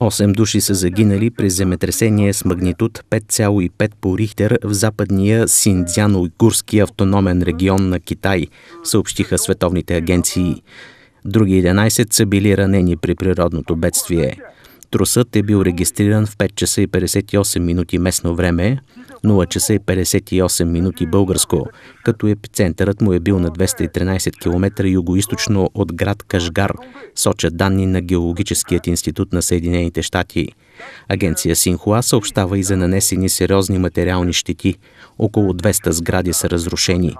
Осем души са загинали при земетресение с магнитуд 5,5 по Рихтер в западния Синдзяно-Уйгурски автономен регион на Китай, съобщиха световните агенции. Други 11 са били ранени при природното бедствие. Трусът е бил регистриран в 5 часа и 58 минути местно време, 0 часа и 58 минути българско, като епицентърът му е бил на 213 км юго-источно от град Кашгар, сочат данни на Геологическият институт на Съединените щати. Агенция Синхуа съобщава и за нанесени сериозни материални щети. Около 200 сгради са разрушени.